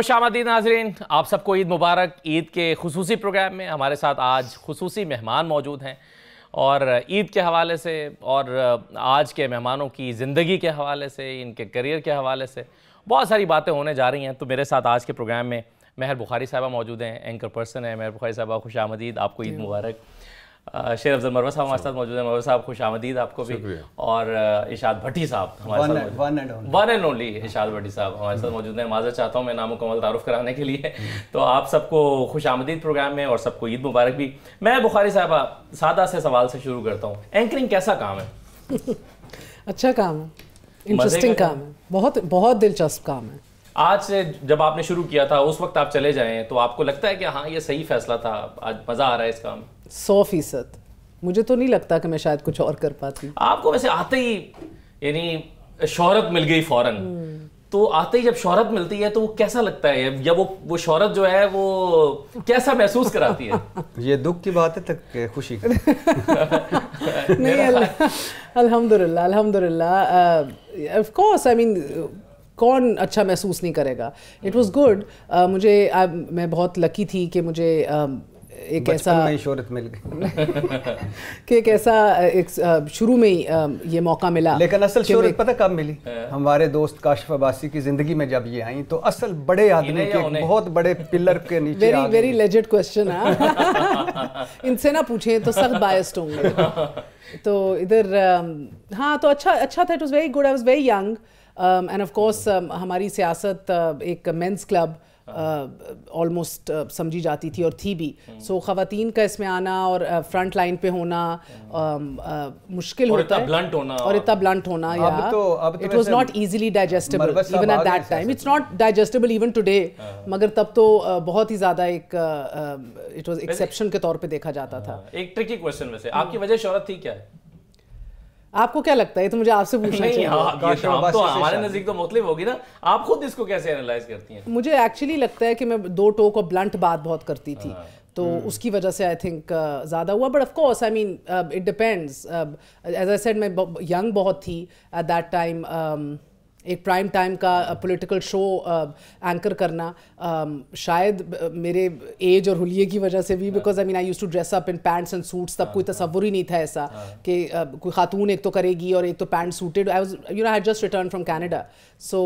खुश आमदी नाजरीन आप सबको ईद मुबारक ईद के खसूसी प्रोग्राम में हमारे साथ आज खसूसी मेहमान मौजूद हैं और ईद के हवाले से और आज के मेहमानों की ज़िंदगी के हवाले से इनके करियर के हवाले से बहुत सारी बातें होने जा रही हैं तो मेरे साथ आज के प्रोग्राम में मेहर बुखारी साहबा मौजूद हैं एंकर पर्सन है मेहर बुखारी साहबा खुश आमदीद आपको ईद मुबारक शेर अफजल मरवा साहब हमारे साथ मौजूद है मरवा साहब खुश आमदीद आपको भी और इशाद भट्टी साहब हमारे one and only Irshad Bhatti sahab हमारे साथ मौजूद हैं माजर चाहता हूँ मैं नाम मुकमल तारुफ कराने के लिए हम्म। तो आप सबको खुश आमदीद प्रोग्राम में और सबको ईद मुबारक भी मैं बुखारी साहब सादा से सवाल से शुरू करता हूँ एंकरिंग कैसा काम है अच्छा काम है इंटरेस्टिंग काम है बहुत बहुत दिलचस्प काम है आज से जब आपने शुरू किया था उस वक्त आप चले जाएं तो आपको लगता है कि हाँ ये सही फैसला था आज मज़ा आ रहा है इस काम में सौ फीसद मुझे तो नहीं लगता कि मैं शायद कुछ और कर पाती आपको वैसे आते ही यानी शोहरत मिल गई फौरन हम्म। तो आते ही जब शोहरत मिलती है तो वो कैसा लगता है या वो वो शोहरत जो है वो कैसा महसूस कराती है ये दुख की बात है तक खुशी की नहीं अल्हम्दुलिल्लाह अल्हम्दुलिल्लाह ऑफ कोर्स आई मीन कौन अच्छा महसूस नहीं करेगा इट वाज गुड मुझे आ, मैं बहुत लकी थी कि मुझे uh, एक ऐसा में शोहरत मिल गई कि एक ऐसा एक शुरू में ही ये मौका मिला लेकिन असल शोहरत पता कब मिली हाँ। हमारे दोस्त काशिफ अब्बासी की ज़िंदगी में जब ये आई तो असल बड़े आदमी के बहुत बड़े पिलर के नीचे वेरी वेरी लेजेड क्वेश्चन है इनसे ना पूछे तो सख्त बायस्ड होंगे तो इधर हाँ तो अच्छा अच्छा था it was very good I was very young and of course हमारी सियासत एक मेंस क्लब ऑलमोस्ट समझी जाती थी और थी भी सो खातन का इसमें आना और फ्रंट लाइन पे होना मुश्किल होता है ब्लंट होना और इतना ब्लंट होना या it was not easily digestible even at that time it's not digestible even today मगर तब तो बहुत ही ज्यादा एक इट वाज एक्सेप्शन के तौर पे देखा जाता हाँ। था एक ट्रिकी क्वेश्चन वैसे आपकी वजह शहरत थी क्या है आपको क्या लगता है तो मुझे आपसे पूछना नहीं, चाहिए हाँ, तो हमारे नजदीक तो मुख्तलिफ होगी ना आप खुद इसको कैसे एनालाइज करती हैं मुझे एक्चुअली लगता है कि मैं दो टोक और ब्लंट बात बहुत करती थी हाँ। तो हम्म। उसकी वजह से आई थिंक uh, ज़्यादा हुआ but of course I mean it depends as I said मैं यंग बहुत थी एट दैट टाइम एक प्राइम टाइम का पॉलिटिकल शो एंकर करना um, शायद uh, मेरे एज और हुलिये की वजह से भी because I mean I use to dress up in pants and suits तब कोई तस्वुर ही नहीं था ऐसा कि uh, कोई खातून एक तो करेगी और एक तो pant suited I was you know I just return from Canada so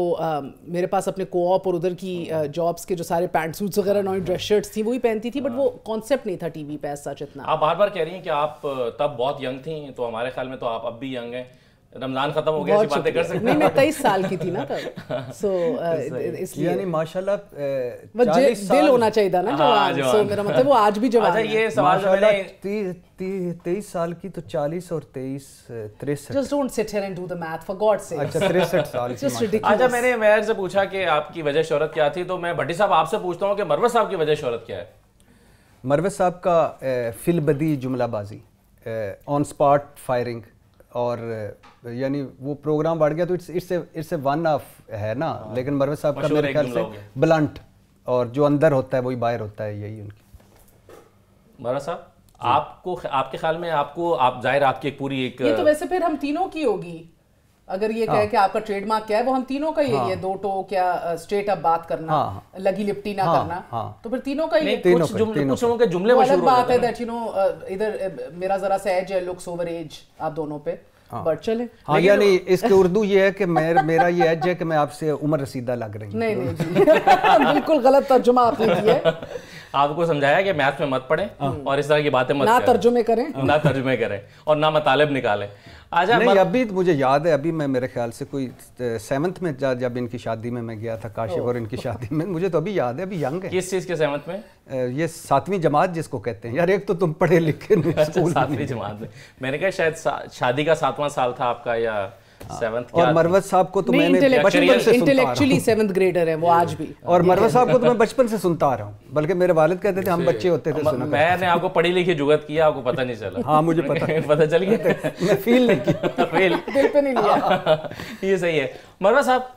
मेरे पास अपने को ऑप और उधर की जॉब्स uh, के जो सारे पैंट सूट्स वगैरह नॉन ड्रेस शर्ट्स थी वही पहनती थी बट वो कॉन्सेप्ट नहीं था टी वी पर ऐसा जितना आप बार बार कह रही हैं कि आप तब बहुत यंग थी तो हमारे ख्याल में तो आप अब भी यंग हैं रमजान खत्म हो गया ऐसी बातें कर सकते नहीं मैं तेईस साल की थी ना सो तो uh, इसलिए यानी माशाल्लाह दिल होना चाहिए था ना जवान सो हाँ, मेरा मतलब वो आज भी जवान अच्छा ये सवाल जो तो मैंने तेईस साल की तो चालीस और तेईस तिरसठ just don't sit here and do the math for God से अच्छा तिरसठ साल जस्ट रिडिकुलस अच्छा मैंने मेयर से पूछा कि आपकी वजह शोहरत क्या थी तो मैं भट्टी साहब आपसे पूछता हूँ कि मरवत साहब की वजह शोहरत क्या है मरवत साहब का फिलबदी जुमलाबाजी ऑन स्पॉट फायरिंग और यानी वो प्रोग्राम बढ़ गया तो it's it's it's a one of है ना हाँ। लेकिन मरवे साहब का मेरे ख्याल से ब्लंट और जो अंदर होता है वही बाहर होता है यही उनकी मरवा साहब आपको आपके ख्याल में आपको आप जाहिर आपकी एक पूरी एक ये तो वैसे फिर हम तीनों की होगी अगर ये हाँ. कहे कि आपका ट्रेडमार्क क्या है वो हम तीनों का ही हाँ. है दो टो क्या स्ट्रेट अप बात करना हाँ, हाँ. लगी लिपटी ना हाँ. करना हाँ. तो फिर तीनों का ही है कुछ जुमले कुछ लोगों के जुमले अलग बात है दैट यू नो इधर मेरा जरा सा एज है लुक्स ओवर एज आप दोनों पे बट चले हाँ, हाँ यानी इसके उर्दू ये है कि मेर, मेरा ये एज है कि मैं आपसे उम्र रसीदा लग रही हूँ नहीं नहीं बिल्कुल गलत तर्जुमा आपने किया है आपको समझाया कि मैथ में मत पढ़ें हाँ। और इस तरह की बातें मत ना तर्जुमे करें ना तर्जुमे करें और ना मतालब निकालें आजा नहीं अभी तो मुझे याद है अभी मैं मेरे ख्याल से कोई सेवंथ में जब इनकी शादी में मैं गया था काशिफ और इनकी शादी में मुझे तो अभी याद है अभी यंग है किस चीज़ के सेवंथ में ये सातवीं जमात जिसको कहते हैं यार एक तो तुम पढ़े लिखे नहीं अच्छा, सातवीं जमात में मैंने कहा शायद शादी का सातवां साल था आपका या और मरवत साहब को तो इंटेलेक्चुअली सेवंथ ग्रेडर है वो आज भी और मरवत साहब को तो मैं बचपन से सुनता आ रहा हूँ बल्कि मेरे वालिद कहते थे हम बच्चे होते थे सुना मैंने आपको पढ़ी लिखी जुगत किया आपको पता नहीं चला हाँ मुझे पता पता चल गया मैं फील नहीं किया फील दिल पे नहीं लिया ये सही है मरवत साहब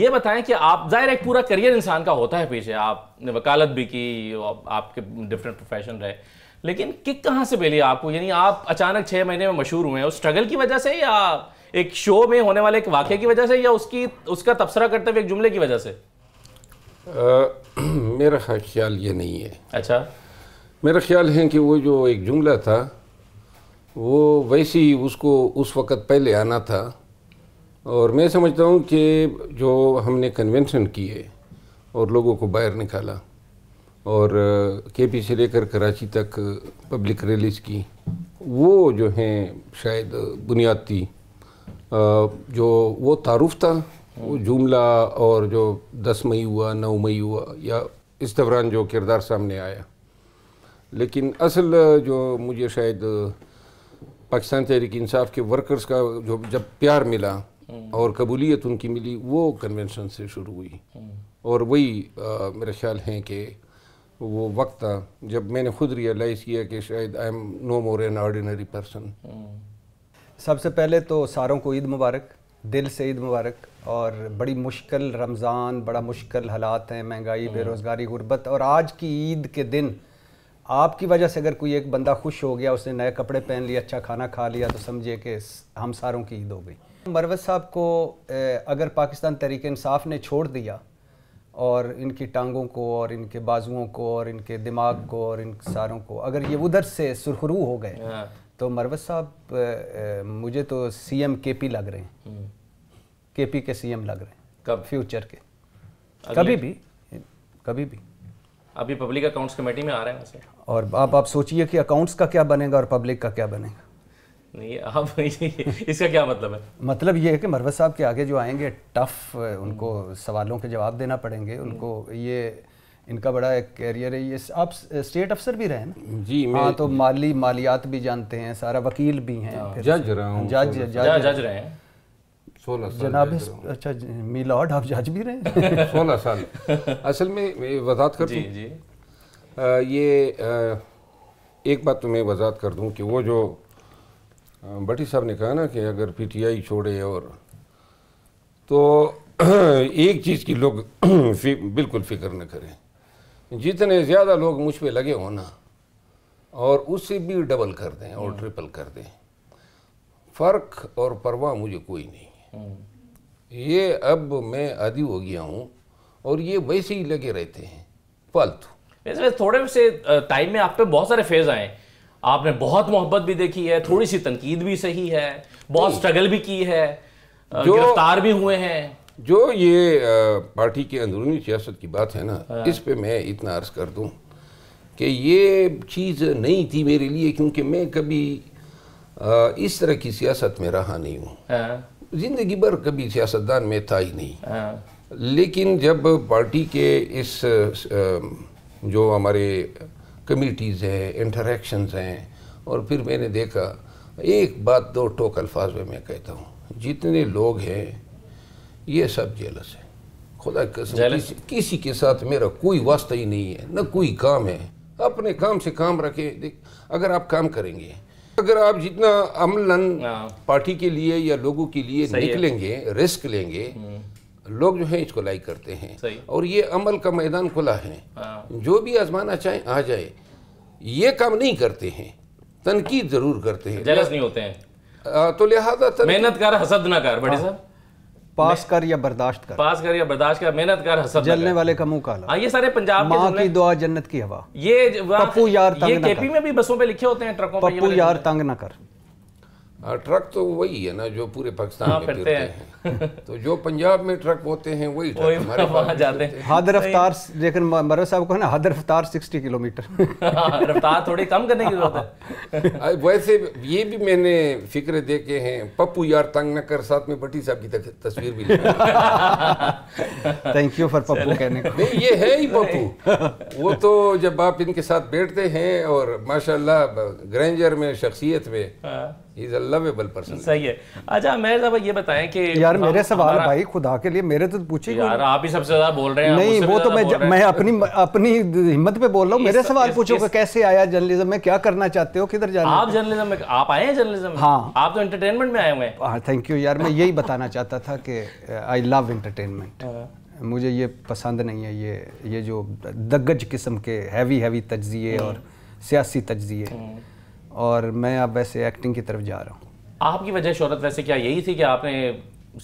ये बताएं कि आप जाहिर एक पूरा करियर इंसान का होता है पीछे आपने वकालत भी की आपके डिफरेंट प्रोफेशन रहे लेकिन किक कहाँ से मिली आपको यानी आप अचानक छः महीने में मशहूर हुए हैं उस स्ट्रगल की वजह से या एक शो में होने वाले एक वाक्य की वजह से या उसकी उसका तबसरा करते हुए एक जुमले की वजह से आ, मेरा ख्याल ये नहीं है अच्छा मेरा ख्याल है कि वो जो एक जुमला था वो वैसे ही उसको उस वक़्त पहले आना था और मैं समझता हूँ कि जो हमने कन्वेंशन किए और लोगों को बाहर निकाला और के पी से लेकर कराची तक पब्लिक रैलीज की वो जो हैं शायद बुनियादी जो वो तारुफ था वो हम्म। जुमला और जो दस मई हुआ नौ मई हुआ या इस दौरान जो किरदार सामने आया लेकिन असल जो मुझे शायद पाकिस्तान तहरीक इंसाफ के वर्कर्स का जो जब प्यार मिला हम्म। और कबूलियत उनकी मिली वो कन्वेंशन से शुरू हुई हम्म। और वही मेरे ख्याल है कि वो वक्त था जब मैंने खुद रियलाइज़ किया कि शायद I am no more an ordinary person सबसे पहले तो सारों को ईद मुबारक दिल से ईद मुबारक और बड़ी मुश्किल रमज़ान बड़ा मुश्किल हालात हैं महंगाई हम्म। बेरोज़गारी गुर्बत और आज की ईद के दिन आपकी वजह से अगर कोई एक बंदा खुश हो गया उसने नए कपड़े पहन लिए अच्छा खाना खा लिया तो समझिए कि हम सारों की ईद हो गई मरवत साहब को अगर पाकिस्तान तहरीक इंसाफ ने छोड़ दिया और इनकी टांगों को और इनके बाजुओं को और इनके दिमाग को और इन सारों को अगर ये उधर से सुरखरू हो गए हाँ। तो मरवत साहब मुझे तो सी एम के पी लग रहे हैं हम्म। के पी के सी एम लग रहे हैं कब फ्यूचर के कभी भी कभी भी अभी पब्लिक अकाउंट्स कमेटी में आ रहे हैं वैसे और आप आप सोचिए कि अकाउंट्स का क्या बनेगा और पब्लिक का क्या बनेगा नहीं आप इसका क्या मतलब है मतलब ये है कि मरवत साहब के आगे जो आएंगे टफ उनको सवालों के जवाब देना पड़ेंगे उनको ये इनका बड़ा एक कैरियर है ये आप स्टेट अफसर भी रहे ना जी हाँ तो माली मालियात भी जानते हैं सारा वकील भी हैं हाँ, जज रहा हूँ जज जज जज रहे हैं सोलह साल जनाब अच्छा लॉर्ड आप जज भी रहे सोलह साल असल में वजात कर दूँ ये एक बात तो मैं वजात कर दूँ कि वो जो भट्टी साहब ने कहा ना कि अगर पीटीआई छोड़े और तो एक चीज़ की लोग फि, बिल्कुल फिक्र न करें जितने ज़्यादा लोग मुझ पर लगे हों ना और उससे भी डबल कर दें और ट्रिपल हम्म। कर दें फ़र्क और परवाह मुझे कोई नहीं है हम्म। ये अब मैं आदि हो गया हूँ और ये वैसे ही लगे रहते हैं फालतू थोड़े से टाइम में आप पे बहुत सारे फेज आए आपने बहुत मोहब्बत भी देखी है थोड़ी सी तनकीद भी सही है बहुत स्ट्रगल भी की है गिरफ्तार भी हुए हैं जो ये पार्टी के अंदरूनी सियासत की बात है ना हाँ। इस पे मैं इतना अर्ज कर दूं कि ये चीज़ नहीं थी मेरे लिए क्योंकि मैं कभी इस तरह की सियासत में रहा नहीं हूँ हाँ। ज़िंदगी भर कभी सियासतदान में था ही नहीं हाँ। लेकिन जब पार्टी के इस जो हमारे कमिटीज़ हैं इंटरेक्शंस हैं और फिर मैंने देखा एक बात दो टोक अल्फाज में मैं कहता हूँ जितने लोग हैं ये सब जेलस है खुदा कसम किसी, किसी के साथ मेरा कोई वास्ता ही नहीं है न कोई काम है अपने काम से काम रखें देख अगर आप काम करेंगे अगर आप जितना अमलन हाँ। पार्टी के लिए या लोगों के लिए निकलेंगे रिस्क लेंगे हम्म। लोग जो है इसको लाइक करते हैं और ये अमल का मैदान खुला है हाँ। जो भी आजमाना चाहे आ जाए ये काम नहीं करते हैं तनकीद जरूर करते हैं जलस नहीं होते हैं आ, तो लिहाजा मेहनत कर हसद ना कर बड़े हाँ। साहब पास कर या बर्दाश्त कर पास कर या बर्दाश्त कर मेहनत कर हसर जलने वाले का मुंह काला हाँ ये सारे पंजाब माँ की दुआ जन्नत की हवा ये पप्पू यार तंग ये केपी में भी बसों पे लिखे होते हैं ट्रकों पे पप्पू यार तंग ना कर और हाँ, ट्रक तो वही है ना जो पूरे पाकिस्तान हाँ, में फिरते हैं, तो जो पंजाब में ट्रक होते हैं वही हमारे पास जाते हैं हद रफ्तार तो लेकिन मरवे साहब को है ना हद रफ्तार सिक्सटी किलोमीटर रफ्तार थोड़ी कम करने की जरूरत है हाँ। वैसे ये भी मैंने फिक्र देखे हैं पप्पू यार तंग न कर साथ में भट्टी साहब की तस्वीर भी थैंक यू फॉर पप्पू कहने को नहीं ये है ही पप्पू वो तो जब आप इनके साथ बैठते हैं और माशाल्लाह ग्रेंजर में शख्सियत में हाँ। सही है अच्छा मेरे सवाल भाई खुदा के लिए मेरे थैंक तो यू यार यही बताना चाहता था कि आई लव एंटरटेनमेंट मुझे ये पसंद नहीं है ये ये जो दगज किस्म के हैवी हैवी तजिए और सियासी तजिए हम्म। और मैं अब वैसे एक्टिंग की तरफ जा रहा हूँ आपकी वजह शहरत वैसे क्या यही थी कि आपने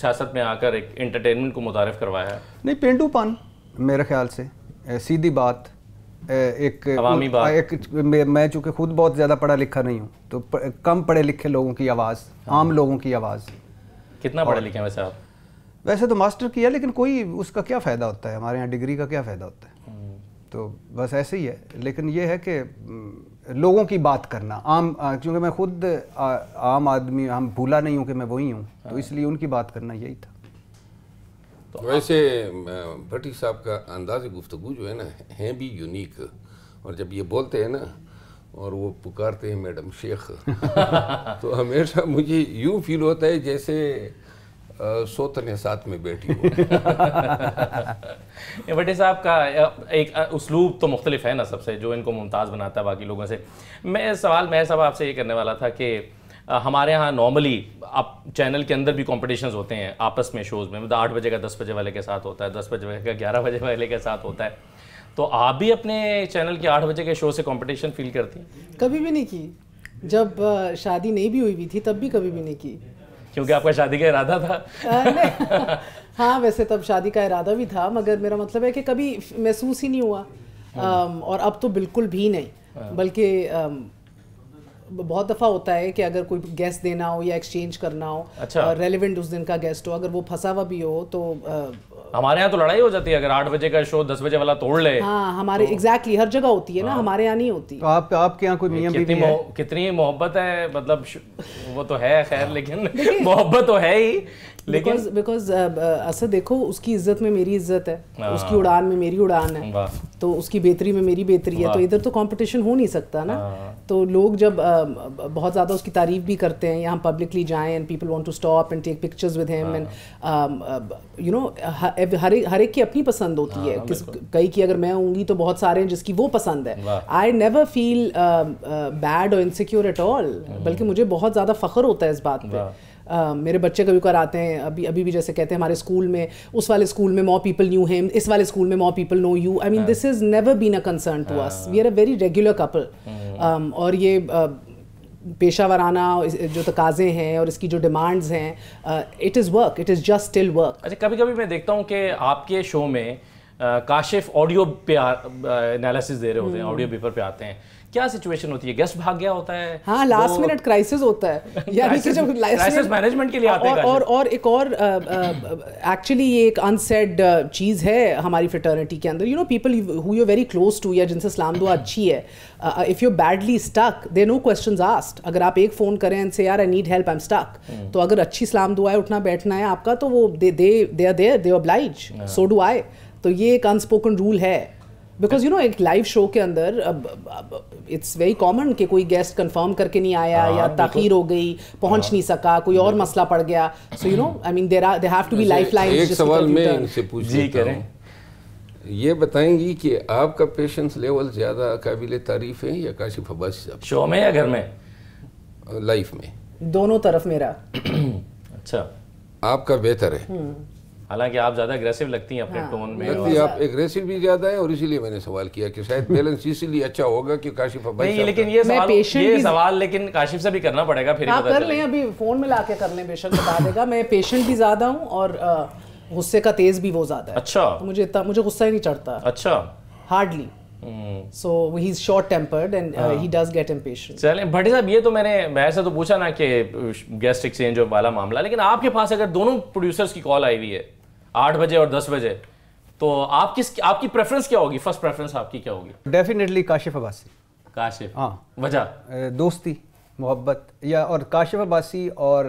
सियासत में आकर एक एंटरटेनमेंट को मुतारफ करवाया है नहीं पेंडूपन मेरे ख्याल से सीधी बात एक अवामी बात एक मैं चूंकि खुद बहुत ज़्यादा पढ़ा लिखा नहीं हूँ तो प, कम पढ़े लिखे लोगों की आवाज़ हाँ। आम लोगों की आवाज़ कितना पढ़े लिखे वैसे आप वैसे तो मास्टर किया लेकिन कोई उसका क्या फ़ायदा होता है हमारे यहाँ डिग्री का क्या फ़ायदा होता है हम्म। तो बस ऐसे ही है लेकिन ये है कि लोगों की बात करना आम क्योंकि मैं खुद आ, आम आदमी हम भूला नहीं हूँ कि मैं वही हूँ तो हाँ। इसलिए उनकी बात करना यही था तो वैसे भट्टी साहब का अंदाज गुफ्तु जो है ना है भी यूनिक और जब ये बोलते हैं ना और वो पुकारते हैं मैडम शेख तो हमेशा मुझे यूँ फील होता है जैसे सोतने साथ में बैठी हूँ बटे साहब का एक उसलूब तो मुख्तलिफ है ना सबसे जो इनको मुमताज़ बनाता है बाकी लोगों से मैं सवाल मैं सब आपसे ये करने वाला था कि हमारे यहाँ नॉर्मली आप चैनल के अंदर भी कॉम्पिटिशन होते हैं आपस में शोज़ में मतलब आठ बजे का दस बजे वाले के साथ होता है दस बजे का ग्यारह बजे वाले के साथ होता है तो आप भी अपने चैनल के आठ बजे के शो से कंपटीशन फील करती कभी भी नहीं की जब शादी नहीं भी हुई हुई थी तब भी कभी भी नहीं की क्योंकि आपका शादी का इरादा था हाँ वैसे तब तो शादी का इरादा भी था मगर मेरा मतलब है कि कभी महसूस ही नहीं हुआ आम, हाँ। और अब तो बिल्कुल भी नहीं हाँ। बल्कि बहुत दफ़ा होता है कि अगर कोई गेस्ट देना हो या एक्सचेंज करना हो अच्छा। रेलिवेंट उस दिन का गेस्ट हो अगर वो फंसा हुआ भी हो तो हमारे यहाँ तो लड़ाई हो जाती है अगर आठ बजे का शो दस बजे वाला तोड़ ले हाँ हमारे तो, एग्जैक्टली हर जगह होती है ना हाँ। हमारे यहाँ नहीं होती तो आप आपके यहाँ कोई नियम कितनी भी है? कितनी मोहब्बत है मतलब वो तो है खैर लेकिन मोहब्बत तो है ही बिकॉज बिकॉज uh, uh, असर देखो उसकी इज्जत में मेरी इज्जत है हाँ। उसकी उड़ान में मेरी उड़ान है तो उसकी बेहतरी में मेरी बेहतरी है तो इधर तो कंपटीशन हो नहीं सकता ना हाँ। तो लोग जब uh, बहुत ज़्यादा उसकी तारीफ भी करते हैं यहाँ पब्लिकली जाए and people want to stop and take pictures with him and you know हर हर एक की अपनी पसंद होती है हाँ, किस कई की अगर मैं होंगी तो बहुत सारे हैं जिसकी वो पसंद है आई नेवर फील बैड और इनसिक्योर एट ऑल बल्कि मुझे बहुत ज़्यादा फ़ख्र होता है इस बात पर मेरे बच्चे कभी कर आते हैं अभी अभी भी जैसे कहते हैं हमारे स्कूल में उस वाले स्कूल में मोर पीपल न्यू हिम इस वाले स्कूल में more people know you I mean this is never been a concern to us we are a very regular couple और ये पेशा वाराना जो तकाजे हैं और इसकी जो डिमांड्स हैं it is work it is just still work अच्छा कभी कभी मैं देखता हूँ कि आपके शो में काशिफ ऑडियो पे एनालिसिस दे रहे होते हैं ऑडियो हम्म। पेपर पे आते हैं क्या सिचुएशन होती है गेस्ट भाग गया होता है हाँ लास्ट मिनट क्राइसिस होता है यानी कि जब क्राइसिस मैनेजमेंट के लिए आते और, और और एक और एक्चुअली ये एक अनसेड चीज़ है हमारी फ्रेटर्निटी के अंदर you know people who you very close to या जिनसे सलाम दुआ अच्छी है if you badly stuck they no question asked अगर आप एक फ़ोन करें एंड से यार I need help I am stuck तो अगर अच्छी सलाम दुआ है उठना बैठना है आपका तो वो they they they are there they oblige so do I तो ये एक अनस्पोकन रूल है बिकॉज यू नो एक लाइव शो के अंदर इट्स वेरी कॉमन कि कोई गेस्ट कंफर्म करके नहीं आया हाँ, या तखीर हो गई पहुंच हाँ। नहीं सका कोई और मसला पड़ गया so you know I mean there they have to be life line एक सवाल मैं इनसे पूछ लेता हूं ये बताएंगी कि आपका पेशेंस लेवल ज़्यादा काबिल तारीफ है या काशिफ अब्बास शो में या घर में लाइफ में दोनों तरफ मेरा अच्छा आपका बेहतर है हम्म। हालांकि आप ज़्यादा अग्रेसिव लगती हैं अपने टोन हाँ। में लगती आप एग्रेसिव भी ज़्यादा हैं और इसीलिए मैंने सवाल किया कि शायद बैलेंस इसीलिए अच्छा होगा कि काशिफ नहीं लेकिन ये सवाल ये सवाल लेकिन काशिफ से भी करना पड़ेगा फिर आप हाँ, कर लें अभी फ़ोन में ला के कर लें बेशक बता देगा मैं पेशेंट भी ज़्यादा हूँ और गुस्से का तेज़ भी वो ज़्यादा है अच्छा तो मुझे इतना मुझे गुस्सा ही नहीं चढ़ता अच्छा hardly so he is short tempered and he does get impatient चलें भट्टी साहब ये तो मैंने मैं से तो पूछा ना कि गेस्ट एक्सचेंज वाला मामला लेकिन आपके पास अगर दोनों प्रोड्यूसर्स की कॉल आई हुई है आठ बजे और दस बजे तो आप किस आपकी प्रेफरेंस क्या होगी फर्स्ट प्रेफरेंस आपकी क्या होगी डेफिनेटली काशिफ अब्बासी काशिफ हाँ वजह दोस्ती मोहब्बत या और काशिफ अब्बासी और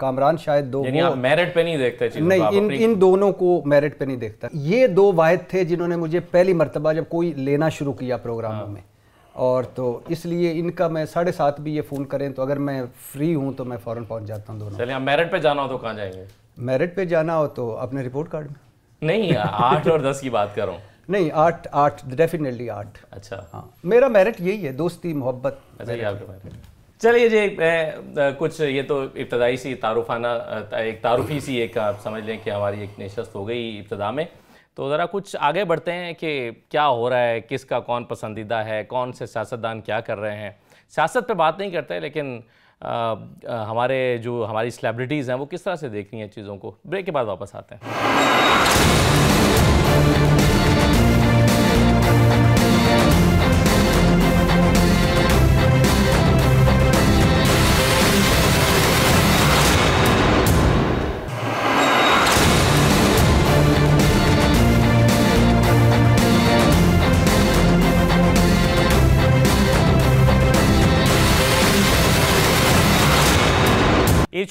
कामरान शायद दो यानी आप मेरिट पे नहीं देखते नहीं इन इन दोनों को मेरिट पे नहीं देखता ये दो वाहिद थे जिन्होंने मुझे पहली मरतबा जब कोई लेना शुरू किया प्रोग्रामों हाँ। में और तो इसलिए इनका मैं साढ़े सात भी ये फ़ोन करें तो अगर मैं फ्री हूँ तो मैं फ़ौरन पहुँच जाता हूँ दोनों चलिए मेरिट पे जाना हो तो कहाँ जाएंगे मेरिट पे जाना हो तो अपने रिपोर्ट कार्ड में नहीं आठ और दस की बात करो नहीं आठ आठ डेफिनेटली आठ अच्छा हाँ मेरा मेरिट यही है दोस्ती मोहब्बत अच्छा, चलिए जी कुछ ये तो इब्तदाई सी तारुफाना एक तारुफी सी एक आप समझ लें कि हमारी एक नशस्त हो गई इब्तदा में तो ज़रा कुछ आगे बढ़ते हैं कि क्या हो रहा है किसका कौन पसंदीदा है कौन से सियासतदान क्या कर रहे हैं सियासत पे बात नहीं करते लेकिन हमारे जो हमारी सेलिब्रिटीज़ हैं वो किस तरह से देख रही हैं चीज़ों को ब्रेक के बाद वापस आते हैं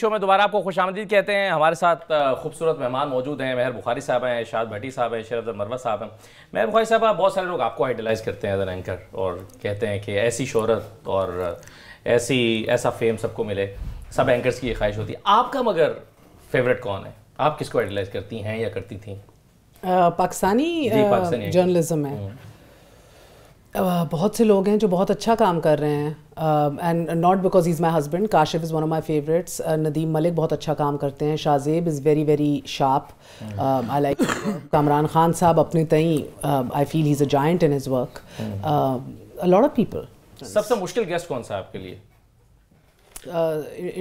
शो में दोबारा आपको खुश आमदीद कहते हैं हमारे साथ खूबसूरत मेहमान मौजूद हैं मेहर बुखारी साहब हैं इशाद भट्टी साहब हैं शरद मरवा साहब हैं मेहर बुखारी साहब बहुत सारे लोग आपको आइडलाइज करते हैं एज एन एंकर और कहते हैं कि ऐसी शहरत और ऐसी ऐसा फेम सबको मिले सब एंकर्स की ये ख्वाहिश होती है आपका मगर फेवरेट कौन है आप किसको आइडलाइज करती हैं या करती थी पाकिस्तानी जर्नलिज्म है हम्म। बहुत से लोग हैं जो बहुत अच्छा काम कर रहे हैं and not because is my husband Kashif is one of my favourites Nadeem Malik बहुत अच्छा काम करते हैं Shahzeb is very very sharp I like Kamran Khan sahab अपने तई I feel he is a giant in his work lot of people सबसे मुश्किल गेस्ट कौन सा आपके लिए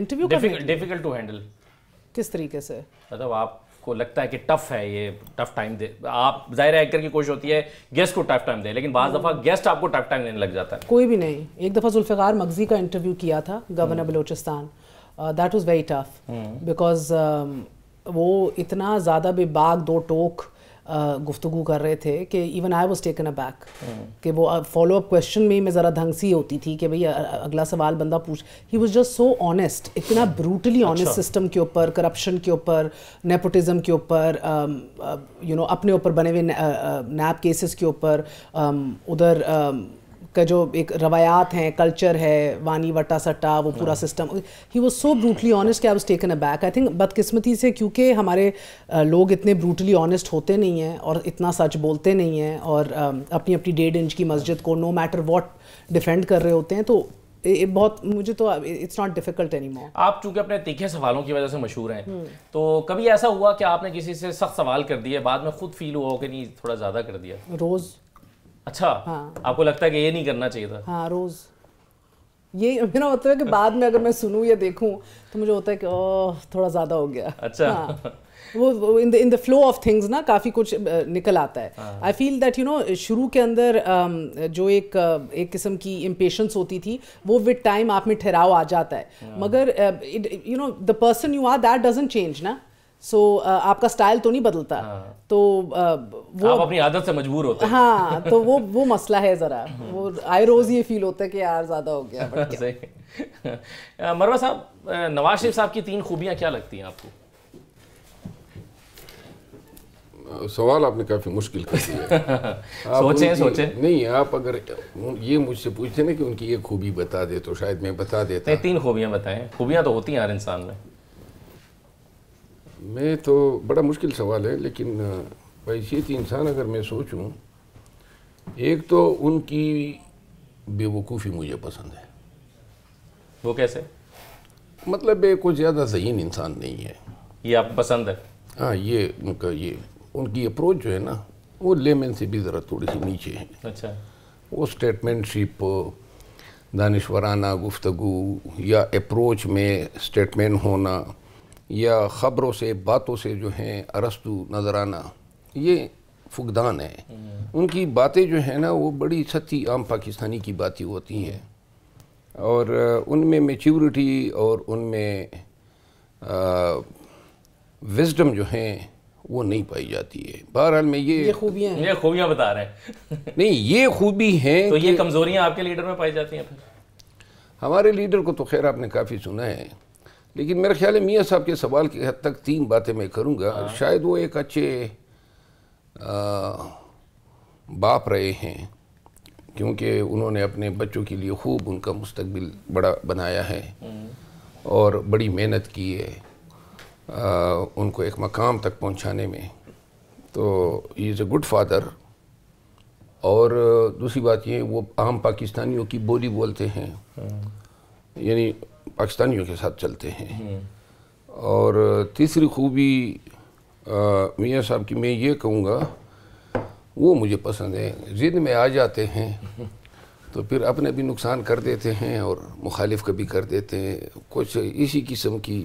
इंटरव्यू डिफिकल्ट टू हैंडल किस तरीके से मतलब आप को लगता है कि टफ है ये टफ टाइम दे आप जाहिर है एक्टर की कोशिश होती है गेस्ट को टफ टाइम दे लेकिन बाज दफ़ा गेस्ट आपको टफ टाइम देने लग जाता है कोई भी नहीं एक दफ़ा जुल्फ़ार मगजी का इंटरव्यू किया था governor Balochistan that was very tough because वो इतना ज़्यादा बेबाग दो टोक गुफ्तु कर रहे थे कि even I was taken aback कि वो फॉलो अप क्वेश्चन में मैं ज़रा धंग सी होती थी कि भाई अगला सवाल बंदा पूछ ही वॉज जस्ट सो ऑनेस्ट इतना ब्रूटली ऑनेस्ट सिस्टम के ऊपर करप्शन के ऊपर नेपोटिज़म के ऊपर यू um, नो uh, अपने ऊपर बने हुए नैप केसेस के ऊपर um, उधर um, का जो एक रवायात हैं कल्चर है वानी वटा सट्टा वो पूरा सिस्टम ही वो so brutally honest I was taken aback I think बदकिस्मती से क्योंकि हमारे लोग इतने ब्रूटली ऑनेस्ट होते नहीं हैं और इतना सच बोलते नहीं हैं और अपनी अपनी डेढ़ इंच की मस्जिद को नो मैटर वॉट डिफेंड कर रहे होते हैं तो बहुत मुझे तो it's not difficult any more आप चूंकि अपने तीखे सवालों की वजह से मशहूर हैं हम्म। तो कभी ऐसा हुआ कि आपने किसी से सख्त सवाल कर दिया बाद में खुद फील हुआ कि नहीं थोड़ा ज़्यादा कर दिया रोज़ अच्छा हाँ आपको लगता है कि ये नहीं करना चाहिए था हाँ रोज ये मेरा मतलब है कि हाँ। बाद में अगर मैं सुनूं या देखूं तो मुझे होता है कि ओह थोड़ा ज़्यादा हो गया अच्छा हाँ, वो in the in the flow of things ना काफ़ी कुछ निकल आता है I feel that you know शुरू के अंदर जो एक एक किस्म की इम्पेशंस होती थी वो विद टाइम आप में ठहराव आ जाता है हाँ। मगर you know the person you are that doesn't change ना सो so, uh, आपका स्टाइल तो नहीं बदलता हाँ। तो uh, वो आप अपनी आदत से मजबूर होते हैं हाँ तो वो वो मसला है ज़रा वो आई रोज़ ये फील होता है कि यार ज़्यादा हो गया सही मरवा साहब नवाज शरीफ साहब की तीन खूबियाँ क्या लगती हैं आपको सवाल आपने काफ़ी मुश्किल कर दिया सोचें सोचे नहीं आप अगर ये मुझसे पूछते ना कि उनकी ये खूबी बता दे तो शायद मैं बता देता तीन खूबियाँ बताएं खूबियां तो होती हैं हर इंसान में મે તો બڑا મુશ્કિલ સવાલ હે લેકિન ભાઈ શીત ઇન્સાન अगर મે سوچું એક તો ઉનકી બેવકુફી મુજે પસંદ હે વો કેસે મતલબ એ કુછ જ્યાદા સહીન ઇન્સાન નહીં હે યે આપ પસંદ હે હા યે કા યે ઉનકી એપ્રોચ જો હે ના વો લેમેન સે ભી જરા થોડી સી નીચે હે અચ્છા ઓ સ્ટેટમેન્ટ સી પર دانشવરાના ગુફતગો કે એપ્રોચ મે સ્ટેટમેન્ટ હોના या ख़बरों से बातों से जो हैं अरस्तु नजराना ये फुकदान है हम्म। उनकी बातें जो हैं ना वो बड़ी सच्ची आम पाकिस्तानी की बातें होती हैं और उनमें मेच्योरिटी और उनमें विजडम जो हैं वो नहीं पाई जाती है बहरहाल में ये ये खूबियाँ ये खूबियाँ बता रहे हैं नहीं ये खूबी हैं तो ये कमज़ोरियाँ आपके लीडर में पाई जाती हैं फिर हमारे लीडर को तो खैर आपने काफ़ी सुना है लेकिन मेरे ख्याल है मियाँ साहब के सवाल की हद तक तीन बातें मैं करूँगा हाँ। शायद वो एक अच्छे आ, बाप रहे हैं क्योंकि उन्होंने अपने बच्चों के लिए खूब उनका मुस्तबिल बड़ा बनाया है हम्म। और बड़ी मेहनत की है आ, उनको एक मकाम तक पहुंचाने में तो he is a good father और दूसरी बात ये वो आम पाकिस्तानियों की बोली बोलते हैं हम्म। यानी पाकिस्तानियों के साथ चलते हैं हम्म। और तीसरी खूबी मियाँ साहब की मैं ये कहूँगा वो मुझे पसंद है जिद में आ जाते हैं तो फिर अपने भी नुकसान कर देते हैं और मुखालिफ कभी कर देते हैं कुछ इसी किस्म की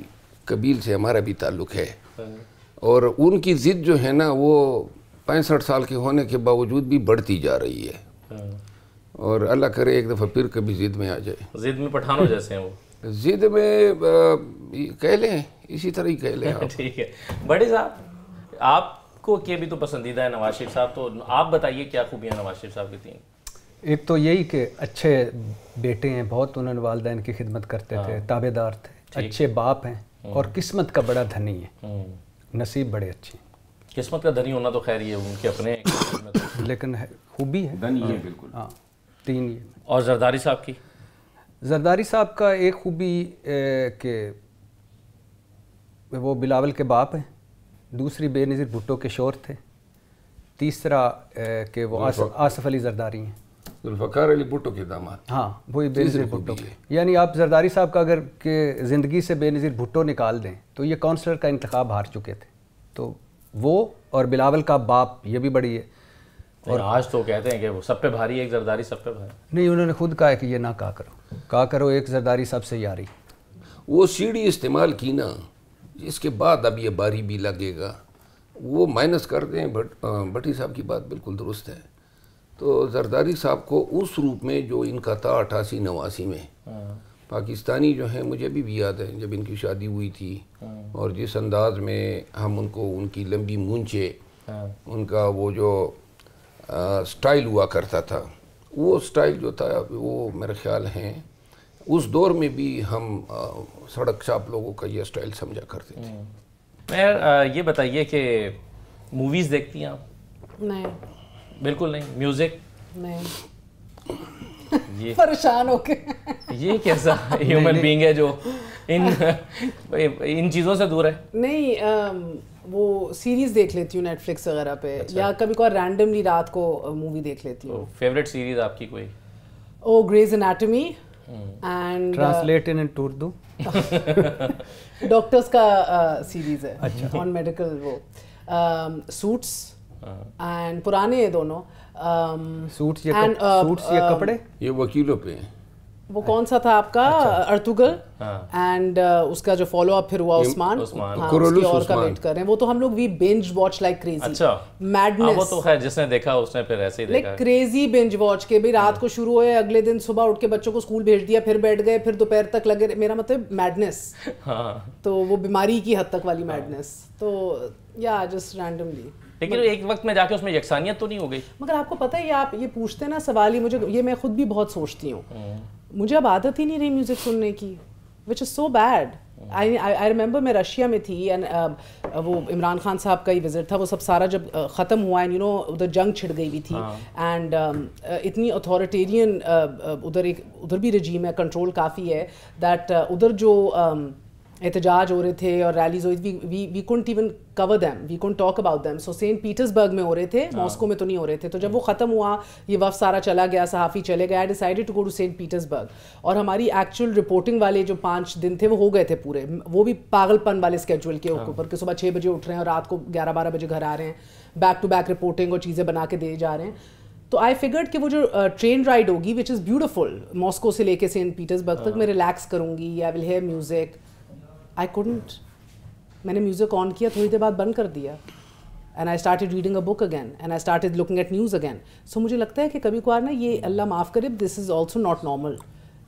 कबील से हमारा भी ताल्लुक है और उनकी ज़िद जो है ना वो पैंसठ साल के होने के बावजूद भी बढ़ती जा रही है हाँ। और अल्लाह करे एक दफ़ा फिर कभी ज़िद में आ जाए ज़िद में पठानों जैसे हैं वो जिद में कह लें इसी तरह ही कह लें ठीक है बड़े साहब आपको के भी तो पसंदीदा है नवाज शरीफ साहब तो आप बताइए क्या खूबियाँ नवाज शरीफ साहब की थी एक तो यही कि अच्छे बेटे हैं बहुत उन्होंने वालदेन की खिदमत करते हाँ। थे ताबेदार थे अच्छे बाप हैं हम्म। और किस्मत का बड़ा धनी है हम्म। नसीब बड़े अच्छे हैं किस्मत का धनी होना तो खैर ये उनके अपने लेकिन खूबी है धनी है बिल्कुल हाँ तीन और जरदारी साहब की जरदारी साहब का एक खूबी के वो बिलावल के बाप हैं दूसरी बेनज़ीर भुट्टो के शोर थे तीसरा के वो आसफ अली जरदारी हैं अली भुट्टो के दामाद हाँ वही बेनज़ीर भुट्टो के यानी आप जरदारी साहब का अगर के ज़िंदगी से बेनज़ीर भुट्टो निकाल दें तो ये काउंसलर का इंतखब हार चुके थे तो वो और बिलावल का बाप ये भी बड़ी है और आज तो कहते हैं कि वो सब पे भारी एक जरदारी सब पे भारी नहीं उन्होंने खुद कहा है कि ये ना कहा करो कहा करो एक जरदारी सबसे यारी वो सीढ़ी इस्तेमाल की ना इसके बाद अब ये बारी भी लगेगा वो माइनस कर दें भट भट्टी साहब की बात बिल्कुल दुरुस्त है तो जरदारी साहब को उस रूप में जो इनका था अठासी नवासी में हाँ। पाकिस्तानी जो है मुझे अभी भी याद है जब इनकी शादी हुई थी हाँ। और जिस अंदाज में हम उनको उनकी लंबी मूंछे हाँ। उनका वो जो स्टाइल हुआ करता था वो स्टाइल जो था वो मेरे ख्याल हैं उस दौर में भी हम सड़क चाप लोगों का ये स्टाइल समझा करते थे हम्म। मैं ये बताइए कि मूवीज़ देखती हैं आप नहीं बिल्कुल नहीं म्यूज़िक नहीं ये परेशान हो ये कैसा ह्यूमन बीइंग है जो इन इन चीज़ों से दूर है नहीं आ, वो सीरीज देख लेती हूँ नेटफ्लिक्स वगैरह पे अच्छा। या कभी कभार रैंडमली रात को मूवी uh, देख लेती हूँ फेवरेट तो सीरीज आपकी कोई ओ Grey's Anatomy and translate in Urdu doctors का सीरीज uh, है अच्छा ऑन मेडिकल वो सूट्स um, एंड हाँ। पुराने दोनों सूट्स um, या सूट्स uh, या uh, कपड़े ये वकीलों पे हैं वो कौन सा था आपका अच्छा। अर्तुगल एंड हाँ। uh, उसका जो फॉलो अप फिर हुआ उस्मान हाँ, और का वेट कर रहे हैं वो तो हम लोग we binge watch like crazy अच्छा मैडनेस हाँ, वो तो खैर जिसने देखा उसने फिर ऐसे ही देखा क्रेजी बेंज वॉच के भी रात को शुरू हुए अगले दिन सुबह उठ के बच्चों को स्कूल भेज दिया फिर बैठ गए फिर दोपहर तक लगे मेरा मतलब मैडनेस तो वो बीमारी की हद तक वाली मैडनेस तो या जस्ट रैंडमली लेकिन एक वक्त में जाके उसमें यकसानियत तो नहीं हो गई मगर आपको पता है आप ये पूछते ना सवाल ही मुझे ये मैं खुद भी बहुत सोचती हूँ हम्म। मुझे अब आदत ही नहीं रही म्यूज़िक सुनने की which is so bad I I remember मैं रशिया में थी एंड um, वो इमरान खान साहब का ही विजिट था वो सब सारा जब uh, ख़त्म हुआ एंड यू नो उधर जंग छिड़ गई भी थी एंड हाँ। um, uh, इतनी अथॉरिटेरियन uh, uh, उधर एक उधर भी रजीम है कंट्रोल काफ़ी है दैट uh, उधर जो um, एहतजाज हो रहे थे और रैलीज हुई we we can't even cover them we can't talk about them so Saint Petersburg में हो रहे थे मॉस्को हाँ। में तो नहीं हो रहे थे तो जब वो हम्म। ख़त्म हुआ ये वफ सारा चला गया सहाफ़ी चले गया decided to go to Saint Petersburg और हमारी एक्चुअल रिपोर्टिंग वाले जो पाँच दिन थे वो हो गए थे पूरे वो भी पागलपन वाले स्केड्यूल के हाँ। ऊपर कि सुबह छः बजे उठ रहे हैं और रात को ग्यारह बारह बजे घर आ रहे हैं बैक टू बैक रिपोर्टिंग और चीज़ें बना के दिए जा रहे हैं तो आई फिगर्ड कि वो जो ट्रेन राइड होगी विच इज़ ब्यूटिफुल मॉस्को से लेके सेंट पीटर्सबर्ग तक हाँ। मैं रिलैक्स करूँगी I will hear music I couldn't मैंने म्यूज़िक ऑन किया थोड़ी देर बाद बंद कर दिया and I started reading a book again and I started looking at news again so मुझे लगता है कि कभी कभार ना ये अल्लाह माफ़ करे this is also not normal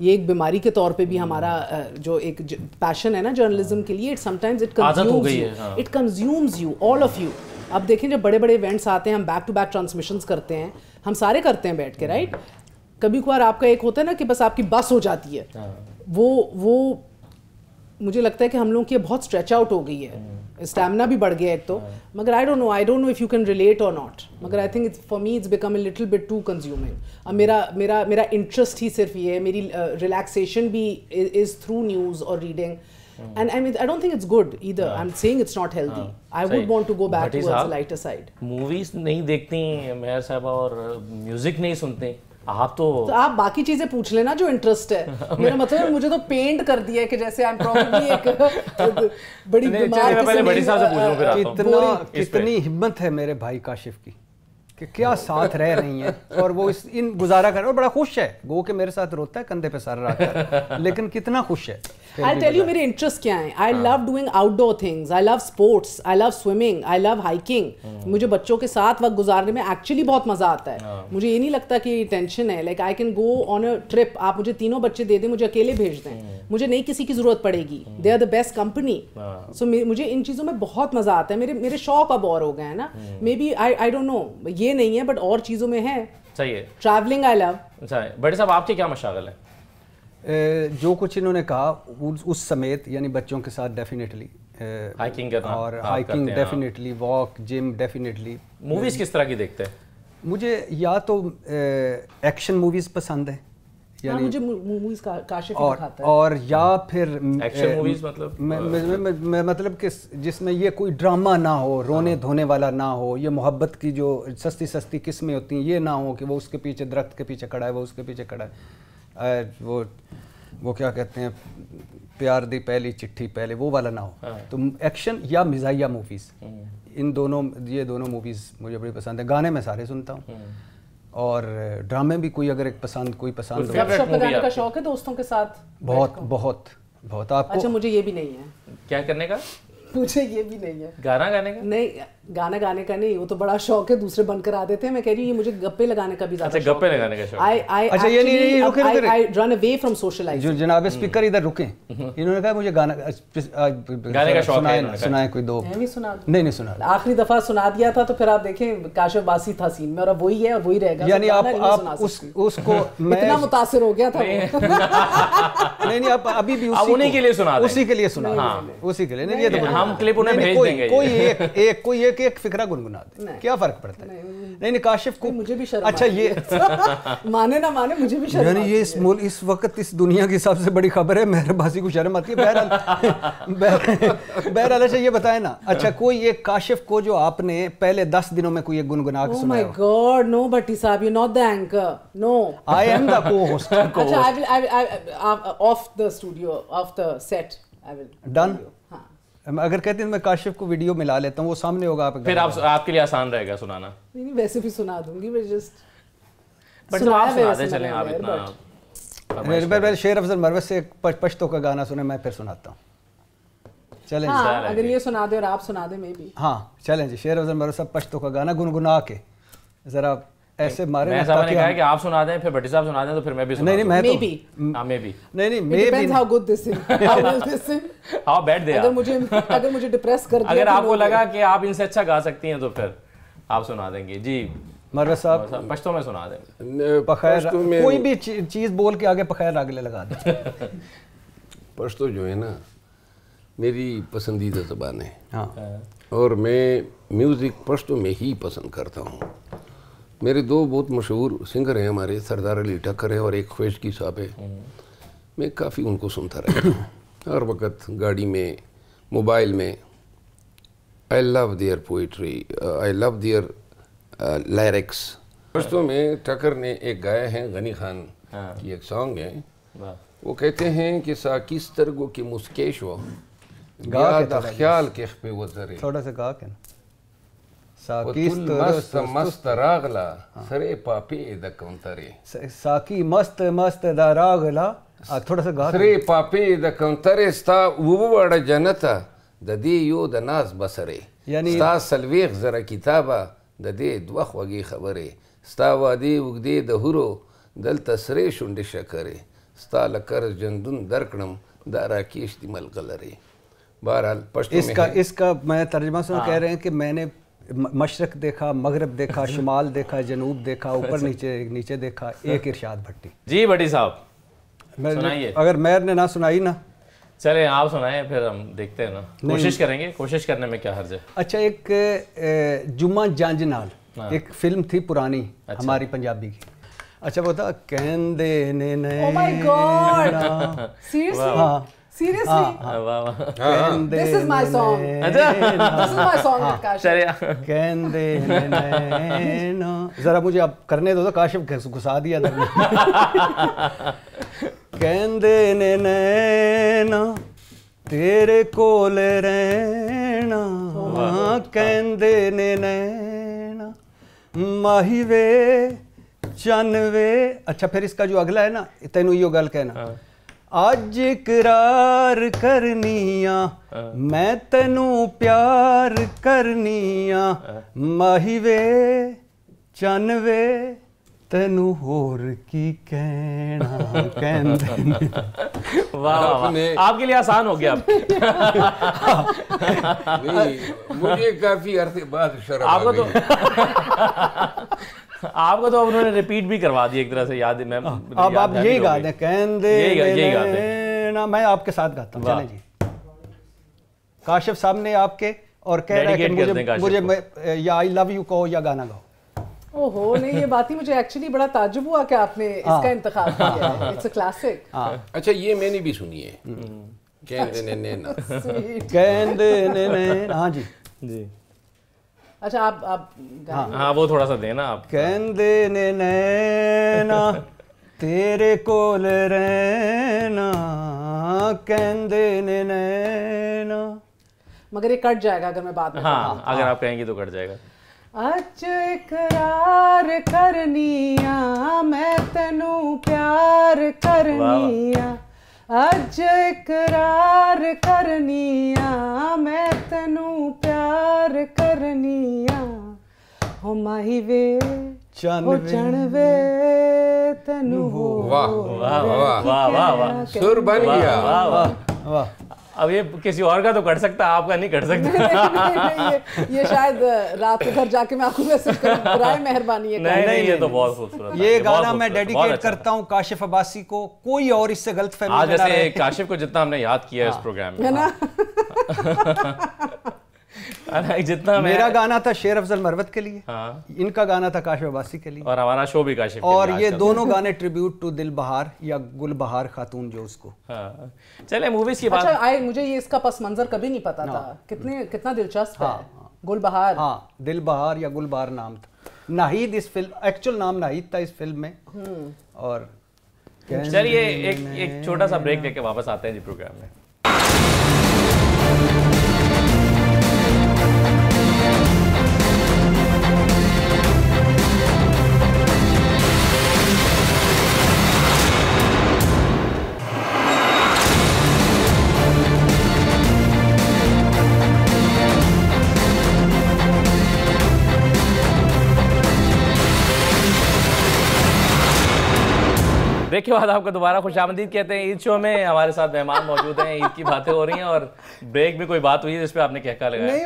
ये एक बीमारी के तौर पे भी hmm. हमारा जो एक पैशन है ना जर्नलिज्म के लिए it sometimes it consumes you it consumes you all of you अब देखें जब बड़े बड़े इवेंट्स आते हैं हम बैक टू बैक ट्रांसमिशंस करते हैं हम सारे करते हैं बैठ के राइट hmm. कभी कभार आपका एक होता है ना कि बस आपकी बस हो जाती है हाँ। वो वो मुझे लगता है कि हम लोगों की बहुत स्ट्रेच आउट हो गई है स्टैमिना हम्म। भी बढ़ गया है तो हाँ। मगर I don't know I don't know if you can relate or not मगर I think it's for me it's become a little bit too consuming अब मेरा मेरा मेरा इंटरेस्ट ही सिर्फ ये है मेरी रिलैक्सेशन भी इज़ थ्रू न्यूज़ और reading and I mean I don't think it's good either. I am saying it's not healthy I would want to go back to towards lighter side movies Movies नहीं देखती mayor साहब और music नहीं सुनते आप तो, तो आप बाकी चीजें पूछ लेना जो इंटरेस्ट है मेरा मतलब मुझे तो पेंट कर दिया है कि जैसे आई एम प्रोबब्ली एक बड़ी बीमार पहले बड़ी साहब से पूछ लूं फिर इतना कितनी हिम्मत है मेरे भाई काशिफ की कि क्या साथ रह रही है और वो इस इन गुजारा कर रहा और बड़ा खुश है गो के मेरे साथ रोता है कंधे पे सर रहा लेकिन कितना खुश है आई टेल यू मेरे इंटरेस्ट क्या है I love doing outdoor things I love sports I love swimming I love hiking मुझे बच्चों के साथ वक्त गुजारने में एक्चुअली बहुत मजा आता है yeah. हाँ। मुझे ये नहीं लगता कि टेंशन है like I can go on a trip आप मुझे तीनों बच्चे दे दें मुझे अकेले भेज दें mm. मुझे नहीं किसी की जरूरत पड़ेगी they are the best company so मुझे इन चीज़ों में बहुत मजा आता है मेरे मेरे शौक अब और हो गए हैं ना maybe I I don't know ये नहीं है बट और चीज़ों में है सही है ट्रैवलिंग आई लव सही बड़े साहब आपके क्या मशागल है जो कुछ इन्होंने कहा उस समेत यानी बच्चों के साथ डेफिनेटली हाइकिंग करना और hiking definitely walk gym definitely movies किस तरह की देखते हैं मुझे या तो एक्शन मूवीज पसंद है हाँ, यानी मुझे मूवीज का, और, है और या फिर एक्शन मूवीज मतलब मैं, मैं, मैं, मैं मतलब कि जिसमें ये कोई ड्रामा ना हो रोने हाँ। धोने वाला ना हो ये मोहब्बत की जो सस्ती सस्ती किस्में होती हैं ये ना हो कि वो उसके पीछे दरख्त के पीछे खड़ा है वो उसके पीछे खड़ा है वो वो क्या कहते हैं प्यार दी पहली चिट्ठी पहले वो वाला ना हो हाँ। तो एक्शन या मिजाइया मूवीज़ हम्म। इन दोनों ये दोनों मूवीज़ मुझे बड़ी पसंद है गाने मैं सारे सुनता हूँ हम्म। और ड्रामे भी कोई अगर एक पसंद कोई पसंद का शौक है दोस्तों के साथ बहुत बहुत बहुत आपको अच्छा मुझे ये भी नहीं है क्या करने का मुझे ये भी नहीं है गाना गाने का नहीं गाना गाने का नहीं वो तो बड़ा शौक है दूसरे बनकर आते थे मैं कह रही हूँ ये मुझे गप्पे लगाने का भी अच्छा गप्पे लगाने का शौक आई अच्छा ये नहीं नहीं रुके रुके I run away from social जो जनाब स्पीकर इधर रुके हम्म। इन्होंने कहा मुझे गाना गाने का शौक है सुनाए कोई दो मैं भी सुना नहीं नहीं सुना आखिरी दफा सुना दिया था तो फिर आप देखें काशव बासी था सीन में और अब वही है और वही रहेगा यानी आप आप उसको इतना मुतासिर हो गया था नहीं नहीं आप अभी भी उसी के लिए सुना उसी के लिए सुना उसी के लिए नहीं ये तो हम क्लिप उन्हें भेज देंगे कोई एक कोई एक कि एक फिक्रा गुनगुना दे क्या फर्क पड़ता है नहीं नहीं काशिफ को मुझे भी शर्म अच्छा ये माने ना माने मुझे भी शर्म यानी ये इस मुल इस वक्त इस दुनिया की सबसे बड़ी खबर है मेहरबाजी को शर्म आती है बहरहाल बहरहाल अच्छा ये बताए ना अच्छा कोई एक काशिफ को जो आपने पहले दस दिनों में कोई एक गुनगुना के oh सुनाया गॉड नो बट्टी साहब you not the anchor no I am the अच्छा I will I off the studio off the set I will done हां अगर कहते हैं मैं काशिफ को वीडियो मिला लेता हूँ वो सामने होगा आप फिर आप आपके लिए आसान रहेगा सुनाना नहीं वैसे भी सुना दूंगी मैं जस्ट बट तो आप सुना दे चलें आप इतना मेरे पर पहले शेर अफजल मरवत से पश्तो का गाना सुने मैं फिर सुनाता हूँ चलें हाँ, अगर ये सुना दे और आप सुना दे मे भी हाँ चलें जी शेर अफजल मरवत साहब पश्तो का गाना गुनगुना के ज़रा ऐसे मारे मैं साहब ने कहा कि आप सुना दें फिर भट्टी साहब सुना दें तो फिर मैं भी सुना नहीं नहीं मैं तो- maybe. तो हां मैं भी नहीं नहीं maybe how good this is how will this is how bad they अगर मुझे अगर मुझे डिप्रेस कर दे अगर तो आपको लगा कि आप इनसे अच्छा गा सकती हैं तो फिर आप सुना देंगे जी मर्र साहब पश्तो में सुना दें पखैर कोई भी चीज बोल के आगे पखैर आगे लगा दें पश्तो जो है ना मेरी पसंदीदा जबान है हाँ और मैं म्यूज़िक पश्तो में ही पसंद करता हूँ मेरे दो बहुत मशहूर सिंगर हैं हमारे सरदार अली ठक्कर हैं और एक ख्वेश की साहब है हम्म। मैं काफ़ी उनको सुनता रहता हूँ हर वक्त गाड़ी में मोबाइल में I love their poetry I love their lyrics दोस्तों हाँ। में ठक्कर ने एक गाया है गनी खान हाँ। की एक सॉन्ग है वो कहते हैं कि सा किस तरगो की मुस्केश हो ख्याल के पे वो जरे थोड़ा सा गा के ना ساکیست مست مست راغلا سره پاپی د کونتري ساکی مست مست دا راغلا تھوڑا سا ګا سره پاپی د کونتري ستا ووړ جنت د دې یو د ناز بسره یعنی ستا سلويغ زره کتابه د دې دوه خوږی خبره ستا وادي وګدې د هورو دلته سره شونډه شکرې ستا لکر جندون درکړم دا راکیش دی ملګلره بہرحال پښتو اس کا اس کا میں ترجمہ سن کہہ رہے ہیں کہ میں نے मशरक देखा मगरब देखा शुमाल देखा जनूब देखा ऊपर अच्छा। नीचे नीचे देखा एक हाँ। इरशाद भट्टी जी भट्टी साहब अगर मैर ने ना सुनाई ना चले आप सुनाए फिर हम देखते हैं ना कोशिश करेंगे कोशिश करने में क्या हर्ज है अच्छा एक जुमा जांज नाल हाँ। एक फिल्म थी पुरानी अच्छा। हमारी पंजाबी की अच्छा बता कहते ने नहीं oh my God. हाँ जरा मुझे अब करने दो तो काशिफ घुसा दिया तुमने कहंदे ने नैनो तेरे को रहना कहंदे ने नैना माही वे चन वे अच्छा फिर इसका जो अगला है ना तेनू यो गल कहना अज करार करनी आ हाँ। मैं तेनू प्यार करनी आ हाँ। माही वे चन वे तेनू होर की कहना कहते वाह आपके लिए आसान हो गया नहीं, मुझे काफी अर्थ बाद शर्म आपको तो उन्होंने रिपीट भी करवा दिया एक तरह से याद है मैम हाँ, अब आप यही गा दें दे यही गा मैं आपके साथ गाता हूँ जी काशिफ साहब ने आपके और कह रहे हैं मुझे मुझे या आई लव यू कहो या गाना गाओ ओहो नहीं ये बात ही मुझे एक्चुअली बड़ा ताजुब हुआ कि आपने हाँ। इसका इंतखाब किया है इट्स अ क्लासिक अच्छा ये मैंने भी सुनी है हम्म। कहन ने ने ना कहन ने ने हाँ जी जी अच्छा आप आप हाँ, हाँ वो थोड़ा सा देना आप कहते ने नैना तेरे कोल रहना कहते ने नैना मगर ये कट जाएगा अगर मैं बात हाँ, हाँ अगर आप हाँ। कहेंगे तो कट जाएगा अच इकरार करनिया मैं तेनु प्यार करनिया अज इकरार करनिया हो ਹੋ ਮਾਹੀ चन वे तनु हो वाह वाह वाह वाह वाह वाह सुर बन गया वाह वाह वाह अब ये किसी और का तो कर सकता आपका नहीं कर सकता नहीं, नहीं, ये, ये शायद रात के घर जाके मैं आपको मेहरबानी है नहीं नहीं नहीं, नहीं, नहीं ये तो बहुत खूबसूरत ये गाना मैं डेडिकेट अच्छा। करता हूँ काशिफ अब्बासी को कोई और इससे गलत फैमिली आज हाँ, जैसे काशिफ को जितना हमने याद किया है इस प्रोग्राम हाँ। में ना हाँ। जितना मेरा गाना था शेर अफजल मरवत के लिए हाँ। इनका गाना था काश अब्बासी के लिए और हमारा शो भी काशिफ और ये दोनों गाने ट्रिब्यूट टू दिल बहार या गुल बहार खातून जो उसको हाँ। चले मूवीज की अच्छा, बात अच्छा आए मुझे ये इसका पस मंजर कभी नहीं पता था हाँ। कितने कितना दिलचस्प है गुल बहार हाँ दिल हाँ। बहार हाँ, या गुल बहार नाम था नाहिद इस फिल्म एक्चुअल नाम नाहिद था इस फिल्म में हम्म। और चलिए एक एक छोटा सा ब्रेक लेके वापस आते हैं जी प्रोग्राम में ब्रेक के बाद आपको दोबारा खुश आमदीद कहते हैं ईद शो में हमारे साथ मेहमान मौजूद हैं ईद की बातें हो रही हैं और ब्रेक में कोई बात हुई है जिस पे आपने कहका कहा लगाया नहीं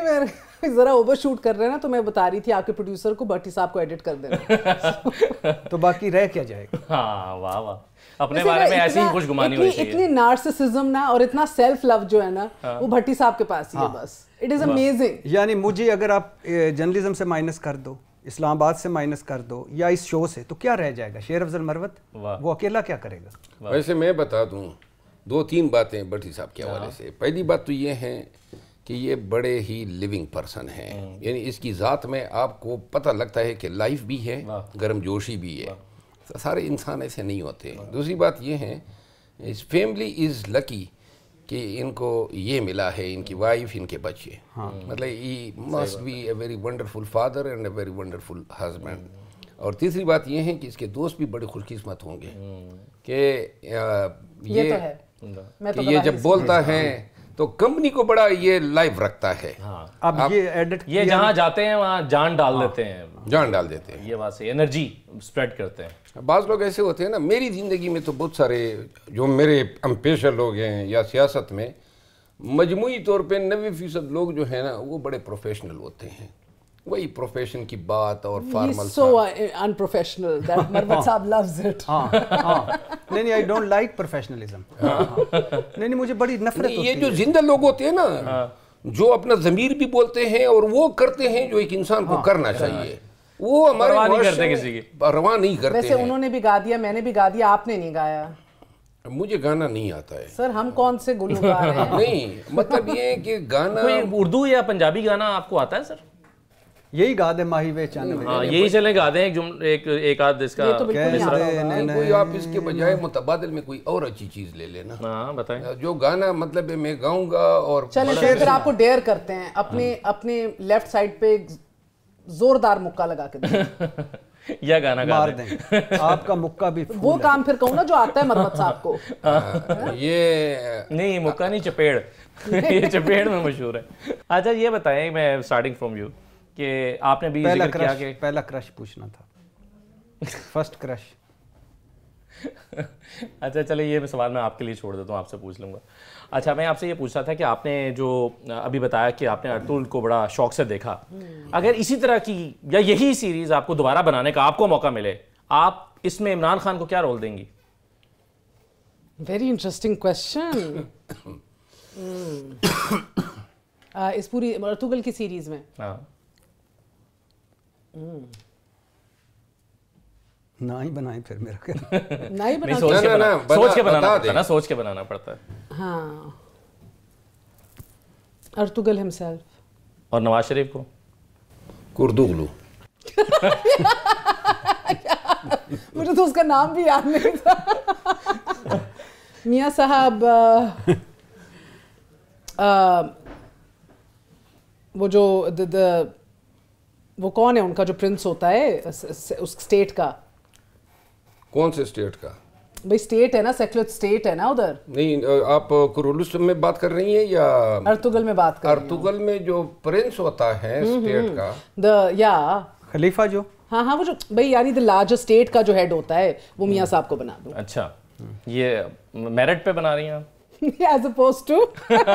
मैं जरा ओवर शूट कर रहे हैं ना तो मैं बता रही थी आपके प्रोड्यूसर को भट्टी साहब को एडिट कर देना तो बाकी रह क्या जाएगा हाँ वाह वाह अपने बारे में ऐसी ही खुशगुमानी होनी चाहिए इतनी नार्सिसिज्म ना और इतना सेल्फ लव जो है ना हाँ। वो भट्टी साहब के पास ही हाँ। है बस इट इज अमेजिंग यानी मुझे अगर आप जर्नलिज्म से माइनस कर दो इस्लामाबाद से माइनस कर दो या इस शो से तो क्या रह जाएगा शेर अफजल मरवत वो अकेला क्या करेगा वैसे मैं बता दूँ दो तीन बातें बटी साहब के हाँ। हवाले से पहली बात तो ये है कि ये बड़े ही लिविंग पर्सन हैं हम्म। यानी इसकी ज़ात में आपको पता लगता है कि लाइफ भी है गर्मजोशी भी है सारे इंसान ऐसे नहीं होते दूसरी बात यह है इस फैमिली इज़ लकी कि इनको ये मिला है इनकी वाइफ इनके बच्चे हाँ। मतलब he must be a very wonderful father and a very wonderful husband और तीसरी बात ये है कि इसके दोस्त भी बड़े खुशकिस्मत होंगे हम्म। कि ये, ये, तो है। हम्म। कि तो ये जब बोलता है तो कंपनी को बड़ा ये लाइव रखता है हाँ। अब आप, ये एडिट ये जहाँ जाते हैं वहाँ जान डाल हाँ। देते हैं जान डाल देते हैं ये बात से एनर्जी स्प्रेड करते हैं बाज़ लोग ऐसे होते हैं ना मेरी ज़िंदगी में तो बहुत सारे जो मेरे पेशर लोग हैं या सियासत में मजमू तौर पर नबे फ़ीसद लोग जो है ना वो बड़े प्रोफेशनल होते हैं वही प्रोफेशन की बात और formal so unprofessional that Marwat साहब लव्स इट हां नहीं नहीं आई डोंट लाइक प्रोफेशनलिज्म नहीं नहीं मुझे बड़ी नफरत होती है ये जो जिंदा लोग होते हैं ना हाँ। जो अपना जमीर भी बोलते हैं और वो करते हैं जो एक इंसान को हाँ। करना हाँ। चाहिए वो हमारे नहीं करते किसी की परवाह नहीं करते वैसे उन्होंने भी गा दिया मैंने भी गा दिया आपने नहीं गाया मुझे गाना नहीं आता है सर हम कौन से गुलू गा रहे हैं नहीं मतलब ये कि गाना उर्दू या पंजाबी गाना आपको आता है सर यही गादे माही वे चैनल हाँ यही चले गादे एक एक एक आध इसका ये तो कोई आप इसके बजाय मुतबादल में कोई और अच्छी चीज ले लेना हां बताएं जो गाना मतलब है मैं गाऊंगा और चले फिर अच्छा। आपको डेयर करते हैं अपने अपने लेफ्ट साइड पे जोरदार मुक्का लगा के या गाना गा दें आपका मुक्का भी वो काम फिर कहूँ ना जो आता है मरमत साहब को हाँ। हाँ, ये नहीं मुक्का नहीं चपेड़ ये चपेड़ में मशहूर है अच्छा ये बताएं मैं स्टार्टिंग फ्रॉम यू कि आपने भी पहला क्रश, किया के... पहला क्रश पूछना था फर्स्ट क्रश अच्छा चलो ये मैं सवाल मैं आपके लिए छोड़ देता हूँ आपसे पूछ लूँगा अच्छा मैं आपसे ये पूछता था कि आपने जो अभी बताया कि आपने अर्तुल को बड़ा शौक से देखा हम्म। अगर इसी तरह की या यही सीरीज़ आपको दोबारा बनाने का आपको मौका मिले आप इसमें इमरान खान को क्या रोल देंगी वेरी इंटरेस्टिंग क्वेश्चन इस पूरी अर्तुगल की सीरीज़ में हाँ हम्म। ना ही बनाए फिर मेरा कर ना ही तो बना सोच के बना सोच के बनाना पड़ता है ना सोच के बनाना पड़ता है हाँ अर्तुगल हिमसेल्फ और नवाज शरीफ को कुर्दुगलू मुझे तो उसका नाम भी याद नहीं था मियाँ साहब वो जो द, द वो कौन है उनका जो प्रिंस होता है उस स्टेट का कौन से स्टेट का भाई स्टेट है ना सेक्युलर स्टेट है ना उधर नहीं आप कुरुलुस में बात कर रही हैं या अर्तुगल में बात कर अर्तुगल में जो प्रिंस होता है स्टेट हम्म, हम्म। का द या खलीफा जो हाँ हाँ वो जो भाई यानी द लार्जेस्ट स्टेट का जो हेड होता है वो मियाँ हम्म। साहब को बना दो अच्छा ये मेरिट पे बना रही हैं आप एज अपोज टू वो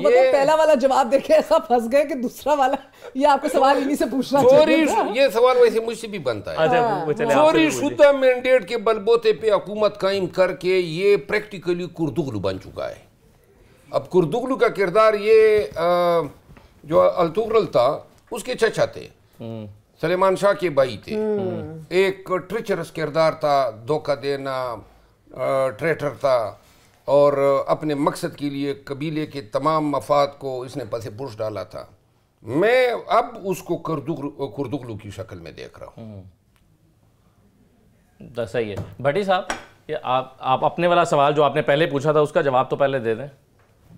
मतलब पहला वाला जवाब देखे ऐसा फंस गए कि दूसरा वाला ये आपको सवाल इन्हीं से पूछना चाहिए ये सवाल वैसे मुझसे भी बनता है अच्छा, हाँ। चोरी शुदा मैंडेट के बलबोते पे हुकूमत कायम करके ये प्रैक्टिकली कुर्दुगलू बन चुका है अब कुर्दुगलू का किरदार ये आ, जो अलतुगरल था उसके चचा थे हम्म। सलेमान शाह के भाई थे हम्म। एक ट्रिचरस किरदार था धोखा देना ट्रेटर था और अपने मकसद के लिए कबीले के तमाम मफाद को इसने पसे पुरुष डाला था मैं अब उसको कुर्दुगलू की शक्ल में देख रहा हूँ हम्म। सही है भट्टी साहब ये आप आप अपने वाला सवाल जो आपने पहले पूछा था उसका जवाब तो पहले दे दें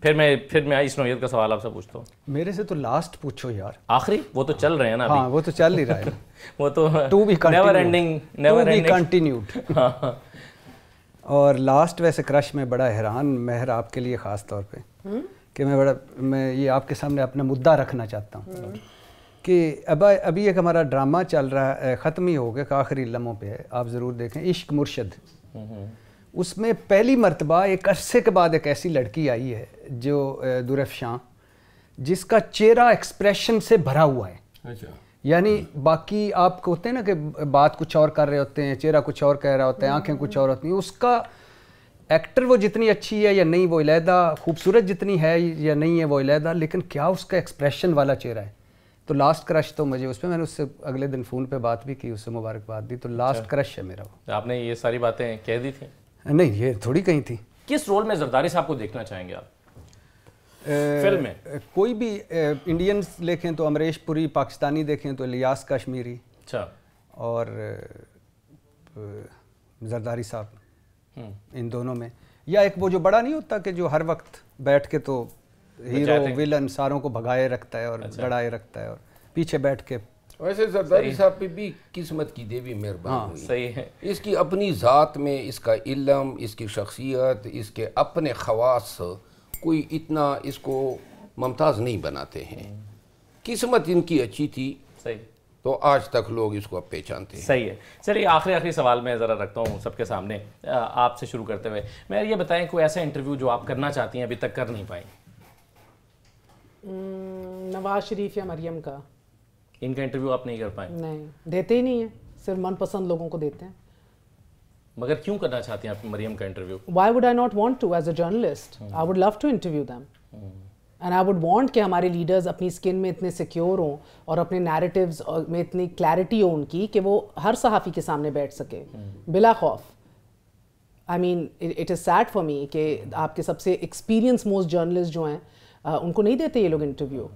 फिर मैं फिर मैं इस नोयत का सवाल आपसे पूछता हूँ मेरे से तो लास्ट पूछो यार आखिरी वो तो चल रहे हैं ना हाँ, वो तो चल ही रहा है वो तो to be never ending never ending continued हाँ, हाँ। और लास्ट वैसे क्रश में बड़ा हैरान मेहर आपके लिए ख़ास तौर पे हम्म? कि मैं बड़ा मैं ये आपके सामने अपना मुद्दा रखना चाहता हूँ हम्म। कि अब अभी एक हमारा ड्रामा चल रहा है ख़त्म ही हो गया आखिरी लम्हों पे है आप ज़रूर देखें इश्क मुर्शद हम्म, उसमें पहली मरतबा एक अरसे के बाद एक ऐसी लड़की आई है जो शाह जिसका चेहरा एक्सप्रेशन से भरा हुआ है अच्छा यानी बाकी आप होते हैं ना कि बात कुछ और कर रहे होते हैं चेहरा कुछ और कह रहा होता है आंखें कुछ और होती हैं उसका एक्टर वो जितनी अच्छी है या नहीं वो इलेहदा खूबसूरत जितनी है या नहीं है वो इलेहदा लेकिन क्या उसका एक्सप्रेशन वाला चेहरा है तो लास्ट क्रश तो मुझे उस पर मैंने उससे अगले दिन फ़ोन पे बात भी की उससे मुबारकबाद दी तो लास्ट अच्छा। क्रश है मेरा वो तो आपने ये सारी बातें कह दी थी नहीं ये थोड़ी कहीं थी किस रोल में जरदारी साहब को देखना चाहेंगे आप फिल्में कोई भी इंडियंस देखें तो अमरीश पुरी पाकिस्तानी देखें तो लियास कश्मीरी अच्छा और जरदारी साहब हम्म। इन दोनों में या एक वो जो बड़ा नहीं होता कि जो हर वक्त बैठ के तो हीरो विलन सारों को भगाए रखता है और अच्छा। लड़ाए रखता है और पीछे बैठ के वैसे जरदारी साहब पे भी किस्मत की देवी मेहरबान हाँ, हुई सही है इसकी अपनी ज़ात में इसका इलम इसकी शख्सियत इसके अपने खवास कोई इतना इसको ममताज़ नहीं बनाते हैं किस्मत इनकी अच्छी थी सही तो आज तक लोग इसको अब पहचानते हैं सही है चलिए आखिरी आखिरी सवाल मैं ज़रा रखता हूँ सबके सामने आपसे शुरू करते हुए मैं ये बताएं कोई ऐसा इंटरव्यू जो आप करना चाहती हैं अभी तक कर नहीं पाए नवाज शरीफ या मरियम का इनका इंटरव्यू आप नहीं कर पाए नहीं देते ही नहीं है सिर्फ मनपसंद लोगों को देते हैं मगर क्यों करना चाहते हैं आप मरियम का interview why would I not want to as a journalist I would love to interview them and I would want कि हमारे लीडर्स अपनी स्किन में इतने सिक्योर हों और अपने नैरेटिव्स में इतनी क्लैरिटी हो उनकी कि वो हर सहाफ़ी के सामने बैठ सके hmm. बिला खौफ I mean it is sad for me कि आपके सबसे एक्सपीरियंस मोस्ट जर्नलिस्ट जो हैं उनको नहीं देते ये लोग interview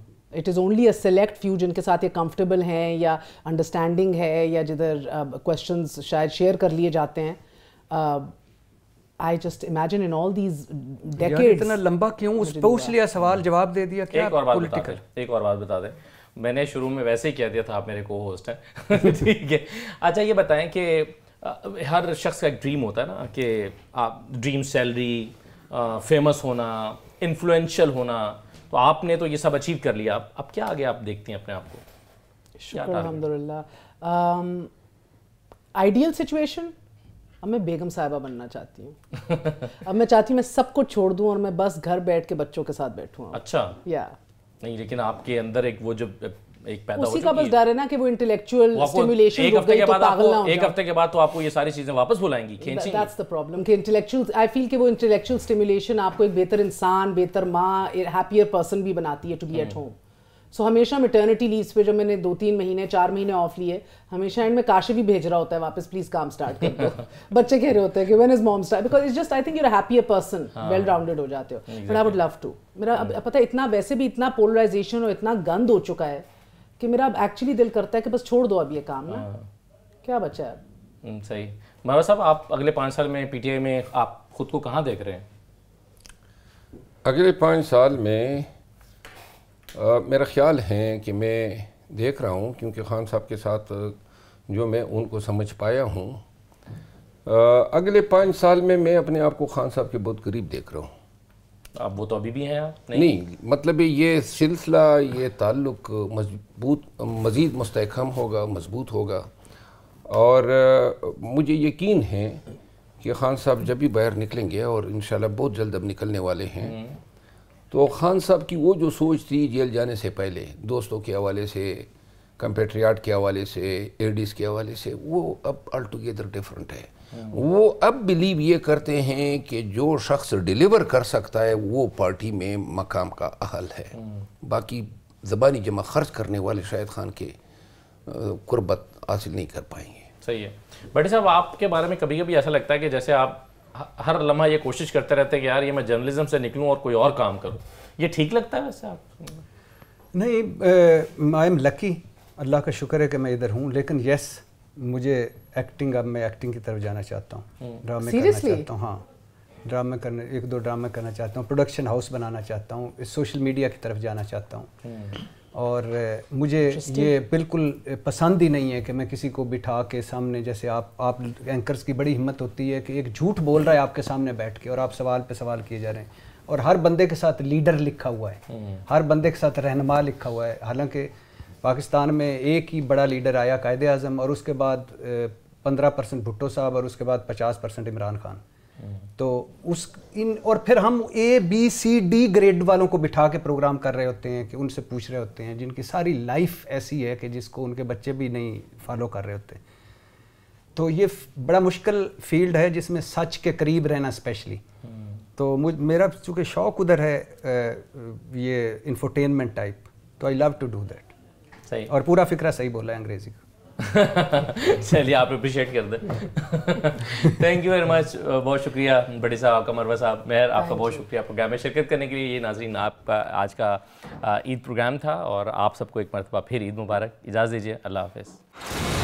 it is only a select few जिनके साथ ये कंफर्टेबल हैं या अंडरस्टैंडिंग है या जिधर क्वेश्चंस शायद शेयर कर लिए जाते हैं I just imagine in all these decades इतना लंबा क्यों उस पर उस लिया सवाल जवाब दे दिया क्या एक और बात बता दे एक और बात बता दें मैंने शुरू में वैसे ही कह दिया था आप मेरे को होस्ट हैं ठीक है अच्छा ये बताएं कि हर शख्स का एक ड्रीम होता है ना कि आप ड्रीम सैलरी फेमस होना इन्फ्लुएंशियल होना तो आपने तो ये सब अचीव कर लिया अब क्या आगे आप देखती हैं अपने आप को शुक्र अलहमदिल्ला आइडियल सिचुएशन अब मैं बेगम साहिबा बनना चाहती हूँ अब मैं चाहती हूँ मैं सब कुछ छोड़ दूँ और मैं बस घर बैठ के बच्चों के साथ बैठू अच्छा या नहीं लेकिन आपके अंदर एक वो जो एक पैदा उसी का बस डर है ना कि वो इंटेलेक्चुअल स्टिमुलेशन एक हफ्ते के तो बाद आपको एक हफ्ते के बाद तो आपको ये सारी चीजें वापस बुलाएंगी खींचेंगी दैट्स द प्रॉब्लम कि इंटेलेक्चुअल आई फील कि वो इंटेलेक्चुअल स्टिमुलेशन आपको एक बेहतर इंसान बेहतर मां हैप्पियर पर्सन भी बनाती है to be at home so so, हमेशा मेटर्निटी लीव्स पे जब मैंने दो तीन महीने चार महीने ऑफ लिए हमेशा एंड में काशी भी भेज रहा होता है वापस प्लीज काम स्टार्ट कर दो बच्चे कह रहे होते हैं कि when is mom start because is just I think you're happy a person well rounded हो जाते हो but I would love to मेरा अब पता है इतना वैसे भी इतना पोलराइजेशन और इतना गंद हो चुका है कि मेरा अब एक्चुअली दिल करता है कि बस छोड़ दो अब ये काम ना हाँ। क्या बचा है हम्म, सही मारा साहब आप अगले पाँच साल में पीटीआई में आप खुद को कहाँ देख रहे हैं अगले पाँच साल में आ, मेरा ख्याल है कि मैं देख रहा हूँ क्योंकि खान साहब के साथ जो मैं उनको समझ पाया हूँ अगले पाँच साल में मैं अपने आप को खान साहब के बहुत करीब देख रहा हूँ आप वो तो अभी भी हैं आप नहीं, नहीं मतलब ये सिलसिला ये ताल्लुक मजबूत मज़ीद मस्तकम होगा मजबूत होगा और मुझे यकीन है कि खान साहब जब भी बाहर निकलेंगे और इन बहुत जल्द अब निकलने वाले हैं हम्म। तो खान साहब की वो जो सोच थी जेल जाने से पहले दोस्तों के हवाले से कंपेट्रियाट के हवाले से एडीज के हवाले से वो अब ऑल टुगेदर डिफरेंट है हम्म। वो अब बिलीव ये करते हैं कि जो शख्स डिलीवर कर सकता है वो पार्टी में मकाम का अहल है हम्म। बाकी ज़बानी जमा खर्च करने वाले शाहिद खान के कुर्बत हासिल नहीं कर पाएंगे सही है बड़े साहब आपके बारे में कभी कभी ऐसा लगता है कि जैसे आप हर लम्हा ये कोशिश करते रहते हैं कि यार ये मैं जर्नलिज्म से निकलूँ और कोई और काम करूँ ये ठीक लगता है वैसे आप नहीं आई एम लकी अल्लाह का शुक्र है कि मैं इधर हूँ लेकिन यस मुझे एक्टिंग अब मैं एक्टिंग की तरफ जाना चाहता हूँ ड्रामे हम्म। करना चाहता हूँ हाँ ड्रामा करने एक दो ड्रामा करना चाहता हूँ प्रोडक्शन हाउस बनाना चाहता हूँ सोशल मीडिया की तरफ जाना चाहता हूँ हम्म। और मुझे ये बिल्कुल पसंद ही नहीं है कि मैं किसी को बिठा के सामने जैसे आप आप एंकर्स की बड़ी हिम्मत होती है कि एक झूठ बोल रहा है आपके सामने बैठ के और आप सवाल पे सवाल किए जा रहे हैं और हर बंदे के साथ लीडर लिखा हुआ है हम्म। हर बंदे के साथ रहनमा लिखा हुआ है हालांकि पाकिस्तान में एक ही बड़ा लीडर आया कायद अजम और उसके बाद पंद्रह परसेंट भुट्टो साहब और उसके बाद पचास परसेंट इमरान खान तो उस इन और फिर हम A B C D grade वालों को बिठा के प्रोग्राम कर रहे होते हैं कि उनसे पूछ रहे होते हैं जिनकी सारी लाइफ ऐसी है कि जिसको उनके बच्चे भी नहीं फॉलो कर रहे होते तो ये बड़ा मुश्किल फील्ड है जिसमें सच के करीब रहना स्पेशली तो मुझ मेरा चूँकि शौक उधर है ये इन्फोटेनमेंट टाइप तो I love to do that सही और पूरा फिक्रा सही बोला है अंग्रेजी का चलिए आप अप्रिशिएट कर दें थैंक यू वेरी मच बहुत शुक्रिया बड़े साहब आपका मरवा साहब मेहर आपका बहुत शुक्रिया प्रोग्राम में शिरकत करने के लिए ये नाजरीन आपका आज का uh, ईद प्रोग्राम था और आप सबको एक मरतबा फिर ईद मुबारक इजाज़ दीजिए अल्लाह हाफ